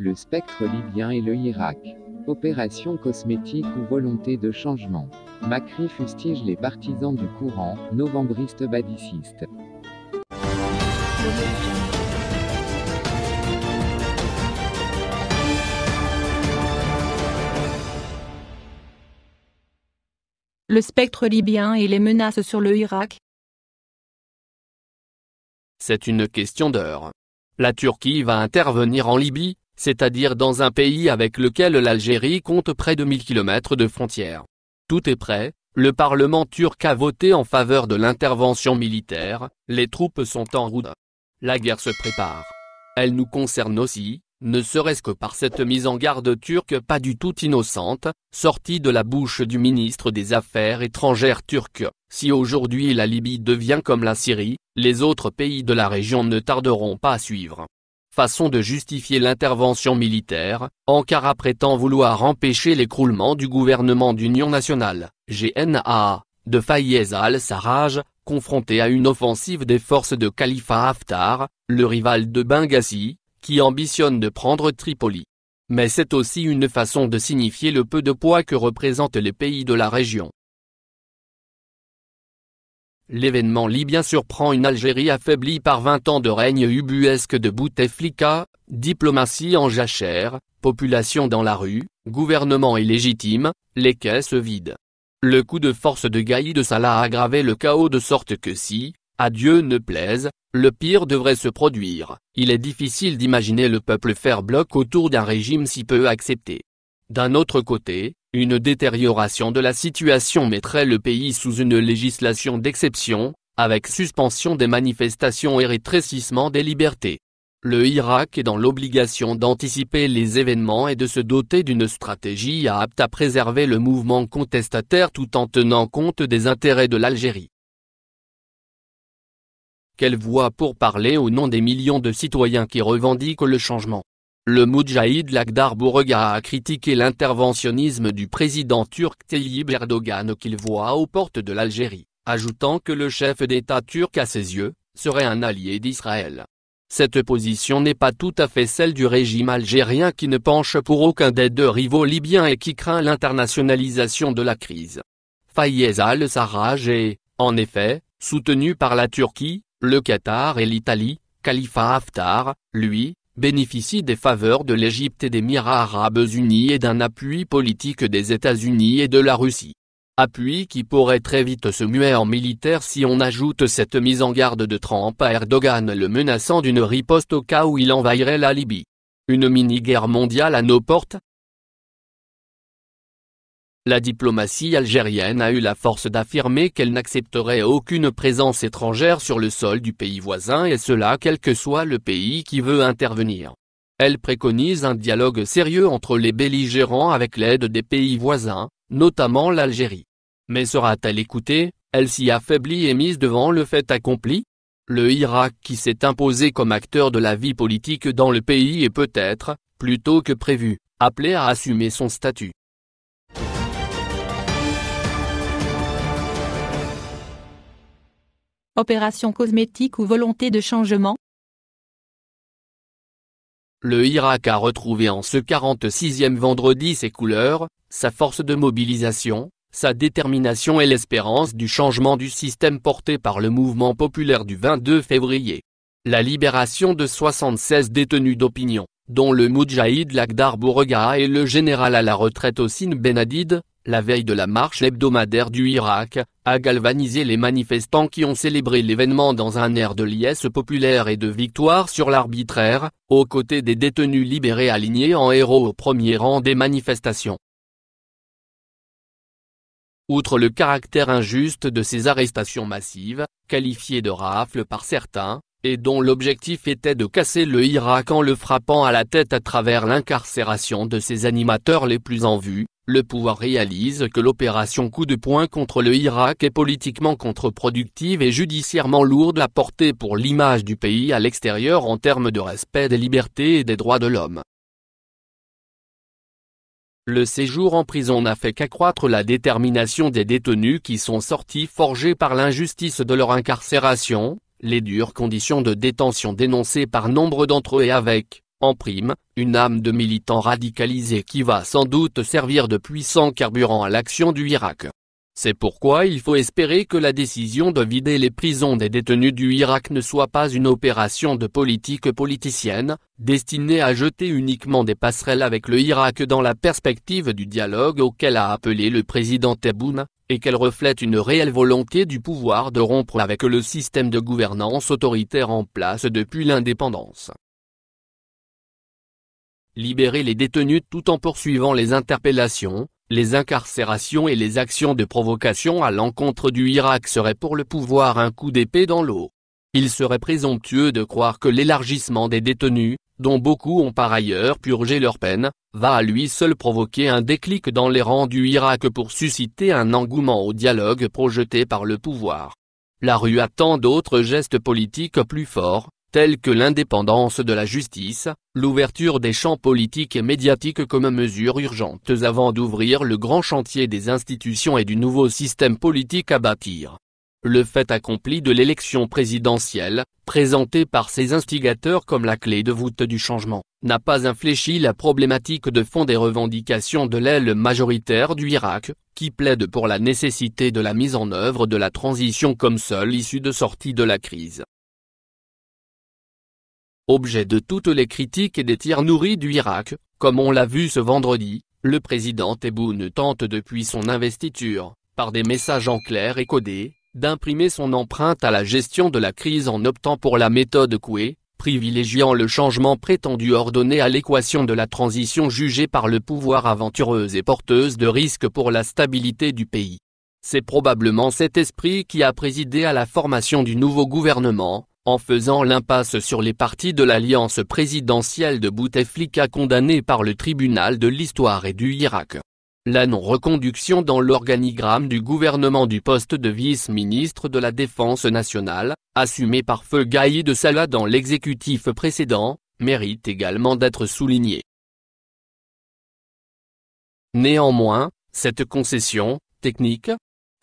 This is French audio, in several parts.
le spectre libyen et le Irak. Opération cosmétique ou volonté de changement. Macri fustige les partisans du courant, novembriste badiciste. Le spectre libyen et les menaces sur le Irak C'est une question d'heure. La Turquie va intervenir en Libye, c'est-à-dire dans un pays avec lequel l'Algérie compte près de 1000 km de frontières. Tout est prêt, le Parlement turc a voté en faveur de l'intervention militaire, les troupes sont en route. La guerre se prépare. Elle nous concerne aussi, ne serait-ce que par cette mise en garde turque pas du tout innocente, sortie de la bouche du ministre des Affaires étrangères turc. Si aujourd'hui la Libye devient comme la Syrie, les autres pays de la région ne tarderont pas à suivre façon de justifier l'intervention militaire, Ankara prétend vouloir empêcher l'écroulement du gouvernement d'union nationale, GNA, de Fayez al-Sarraj, confronté à une offensive des forces de Khalifa Haftar, le rival de Benghazi, qui ambitionne de prendre Tripoli. Mais c'est aussi une façon de signifier le peu de poids que représentent les pays de la région. L'événement libyen surprend une Algérie affaiblie par 20 ans de règne ubuesque de Bouteflika, diplomatie en jachère, population dans la rue, gouvernement illégitime, les caisses vides. Le coup de force de Gaïd de Salah a aggravé le chaos de sorte que si, à Dieu ne plaise, le pire devrait se produire, il est difficile d'imaginer le peuple faire bloc autour d'un régime si peu accepté. D'un autre côté, une détérioration de la situation mettrait le pays sous une législation d'exception, avec suspension des manifestations et rétrécissement des libertés. Le Irak est dans l'obligation d'anticiper les événements et de se doter d'une stratégie apte à préserver le mouvement contestataire tout en tenant compte des intérêts de l'Algérie. Quelle voix pour parler au nom des millions de citoyens qui revendiquent le changement le Moudjahid Lakhdar Bourga a critiqué l'interventionnisme du président turc Tayyip Erdogan qu'il voit aux portes de l'Algérie, ajoutant que le chef d'État turc à ses yeux, serait un allié d'Israël. Cette position n'est pas tout à fait celle du régime algérien qui ne penche pour aucun des deux rivaux libyens et qui craint l'internationalisation de la crise. Fayez al-Sarraj est, en effet, soutenu par la Turquie, le Qatar et l'Italie, Khalifa Haftar, lui, bénéficie des faveurs de l'Égypte et des Émirats arabes unis et d'un appui politique des États-Unis et de la Russie. Appui qui pourrait très vite se muer en militaire si on ajoute cette mise en garde de Trump à Erdogan le menaçant d'une riposte au cas où il envahirait la Libye. Une mini-guerre mondiale à nos portes, la diplomatie algérienne a eu la force d'affirmer qu'elle n'accepterait aucune présence étrangère sur le sol du pays voisin et cela quel que soit le pays qui veut intervenir. Elle préconise un dialogue sérieux entre les belligérants avec l'aide des pays voisins, notamment l'Algérie. Mais sera-t-elle écoutée Elle s'y affaiblit et mise devant le fait accompli Le Irak qui s'est imposé comme acteur de la vie politique dans le pays est peut-être, plutôt que prévu, appelé à assumer son statut. Opération cosmétique ou volonté de changement Le Irak a retrouvé en ce 46e vendredi ses couleurs, sa force de mobilisation, sa détermination et l'espérance du changement du système porté par le mouvement populaire du 22 février. La libération de 76 détenus d'opinion, dont le Moudjahid Lagdar Bourega et le général à la retraite Hossein Benadid la veille de la marche hebdomadaire du Irak, a galvanisé les manifestants qui ont célébré l'événement dans un air de liesse populaire et de victoire sur l'arbitraire, aux côtés des détenus libérés alignés en héros au premier rang des manifestations. Outre le caractère injuste de ces arrestations massives, qualifiées de rafles par certains, et dont l'objectif était de casser le Irak en le frappant à la tête à travers l'incarcération de ses animateurs les plus en vue, le pouvoir réalise que l'opération coup de poing contre le Irak est politiquement contre-productive et judiciairement lourde à porter pour l'image du pays à l'extérieur en termes de respect des libertés et des droits de l'homme. Le séjour en prison n'a fait qu'accroître la détermination des détenus qui sont sortis forgés par l'injustice de leur incarcération, les dures conditions de détention dénoncées par nombre d'entre eux et avec, en prime, une âme de militant radicalisé qui va sans doute servir de puissant carburant à l'action du Irak. C'est pourquoi il faut espérer que la décision de vider les prisons des détenus du Irak ne soit pas une opération de politique politicienne, destinée à jeter uniquement des passerelles avec le Irak dans la perspective du dialogue auquel a appelé le président Tebboune, et qu'elle reflète une réelle volonté du pouvoir de rompre avec le système de gouvernance autoritaire en place depuis l'indépendance libérer les détenus tout en poursuivant les interpellations, les incarcérations et les actions de provocation à l'encontre du Irak serait pour le pouvoir un coup d'épée dans l'eau. Il serait présomptueux de croire que l'élargissement des détenus, dont beaucoup ont par ailleurs purgé leur peine, va à lui seul provoquer un déclic dans les rangs du Irak pour susciter un engouement au dialogue projeté par le pouvoir. La rue attend d'autres gestes politiques plus forts, tels que l'indépendance de la justice, l'ouverture des champs politiques et médiatiques comme mesures urgentes avant d'ouvrir le grand chantier des institutions et du nouveau système politique à bâtir. Le fait accompli de l'élection présidentielle, présentée par ses instigateurs comme la clé de voûte du changement, n'a pas infléchi la problématique de fond des revendications de l'aile majoritaire du Irak, qui plaide pour la nécessité de la mise en œuvre de la transition comme seule issue de sortie de la crise objet de toutes les critiques et des tirs nourris du Irak, comme on l'a vu ce vendredi, le président Tebboune tente depuis son investiture, par des messages en clair et codés, d'imprimer son empreinte à la gestion de la crise en optant pour la méthode Coué, privilégiant le changement prétendu ordonné à l'équation de la transition jugée par le pouvoir aventureuse et porteuse de risques pour la stabilité du pays. C'est probablement cet esprit qui a présidé à la formation du nouveau gouvernement, en faisant l'impasse sur les partis de l'alliance présidentielle de Bouteflika condamnée par le tribunal de l'histoire et du Irak. La non-reconduction dans l'organigramme du gouvernement du poste de vice-ministre de la Défense nationale, assumé par Feu Gaï de Salah dans l'exécutif précédent, mérite également d'être soulignée. Néanmoins, cette concession, technique,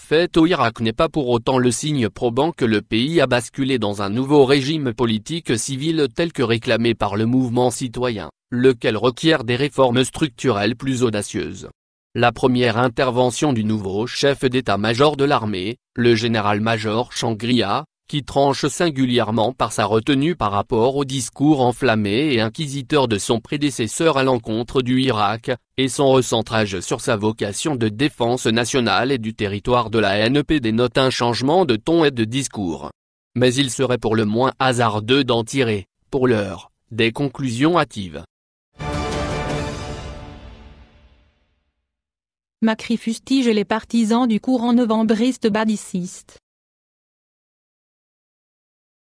fait au Irak n'est pas pour autant le signe probant que le pays a basculé dans un nouveau régime politique civil tel que réclamé par le mouvement citoyen, lequel requiert des réformes structurelles plus audacieuses. La première intervention du nouveau chef d'état-major de l'armée, le général-major Shangria, qui tranche singulièrement par sa retenue par rapport au discours enflammé et inquisiteur de son prédécesseur à l'encontre du Irak, et son recentrage sur sa vocation de défense nationale et du territoire de la NEP dénote un changement de ton et de discours. Mais il serait pour le moins hasardeux d'en tirer, pour l'heure, des conclusions hâtives. Macri fustige les partisans du courant novembriste badiciste.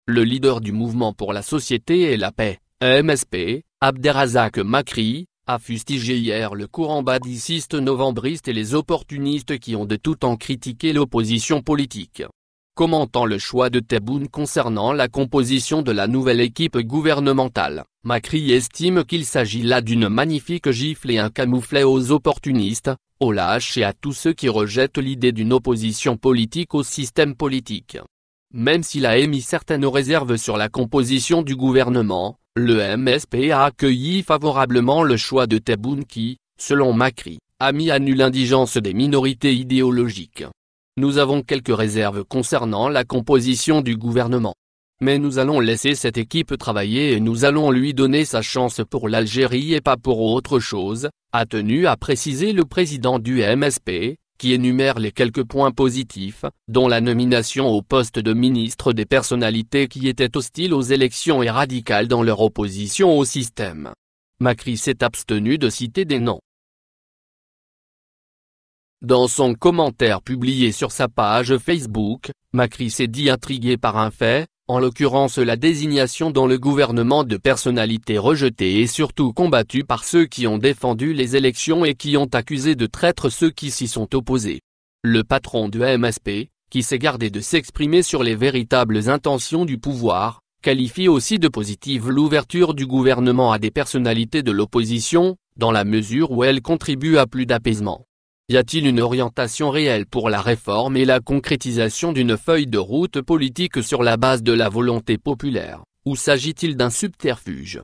Le leader du mouvement pour la société et la paix, MSP, Abderrazak Makri, a fustigé hier le courant badiciste novembriste et les opportunistes qui ont de tout temps critiqué l'opposition politique. Commentant le choix de Tebboune concernant la composition de la nouvelle équipe gouvernementale, Macri estime qu'il s'agit là d'une magnifique gifle et un camouflet aux opportunistes, aux lâches et à tous ceux qui rejettent l'idée d'une opposition politique au système politique. Même s'il a émis certaines réserves sur la composition du gouvernement, le MSP a accueilli favorablement le choix de Tebboune qui, selon Macri, a mis à nu l'indigence des minorités idéologiques. Nous avons quelques réserves concernant la composition du gouvernement. Mais nous allons laisser cette équipe travailler et nous allons lui donner sa chance pour l'Algérie et pas pour autre chose, a tenu à préciser le président du MSP, qui énumère les quelques points positifs, dont la nomination au poste de ministre des personnalités qui étaient hostiles aux élections et radicales dans leur opposition au système. Macri s'est abstenu de citer des noms. Dans son commentaire publié sur sa page Facebook, Macri s'est dit intrigué par un fait, en l'occurrence la désignation dans le gouvernement de personnalités rejetées et surtout combattues par ceux qui ont défendu les élections et qui ont accusé de traître ceux qui s'y sont opposés. Le patron du MSP, qui s'est gardé de s'exprimer sur les véritables intentions du pouvoir, qualifie aussi de positive l'ouverture du gouvernement à des personnalités de l'opposition, dans la mesure où elle contribue à plus d'apaisement. Y a-t-il une orientation réelle pour la réforme et la concrétisation d'une feuille de route politique sur la base de la volonté populaire, ou s'agit-il d'un subterfuge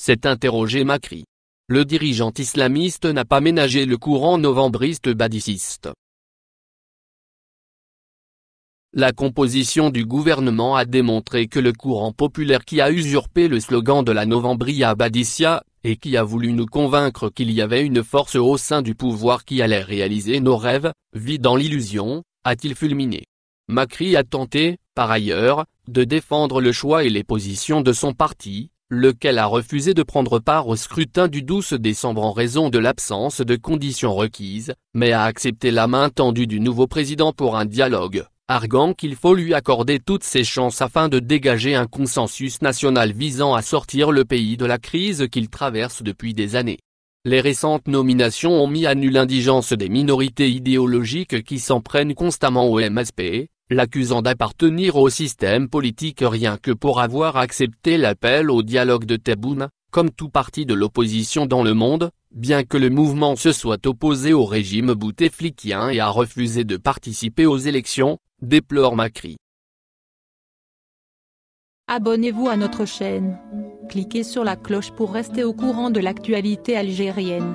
S'est interrogé Macri. Le dirigeant islamiste n'a pas ménagé le courant novembriste badiciste. La composition du gouvernement a démontré que le courant populaire qui a usurpé le slogan de la Novembria Badicia, et qui a voulu nous convaincre qu'il y avait une force au sein du pouvoir qui allait réaliser nos rêves, vit dans l'illusion, a-t-il fulminé. Macri a tenté, par ailleurs, de défendre le choix et les positions de son parti, lequel a refusé de prendre part au scrutin du 12 décembre en raison de l'absence de conditions requises, mais a accepté la main tendue du nouveau président pour un dialogue arguant qu'il faut lui accorder toutes ses chances afin de dégager un consensus national visant à sortir le pays de la crise qu'il traverse depuis des années. Les récentes nominations ont mis à nul l'indigence des minorités idéologiques qui s'en prennent constamment au MSP, l'accusant d'appartenir au système politique rien que pour avoir accepté l'appel au dialogue de Tebboune, comme tout parti de l'opposition dans le monde, bien que le mouvement se soit opposé au régime bouteflikien et a refusé de participer aux élections, déplore Macri. Abonnez-vous à notre chaîne. Cliquez sur la cloche pour rester au courant de l'actualité algérienne.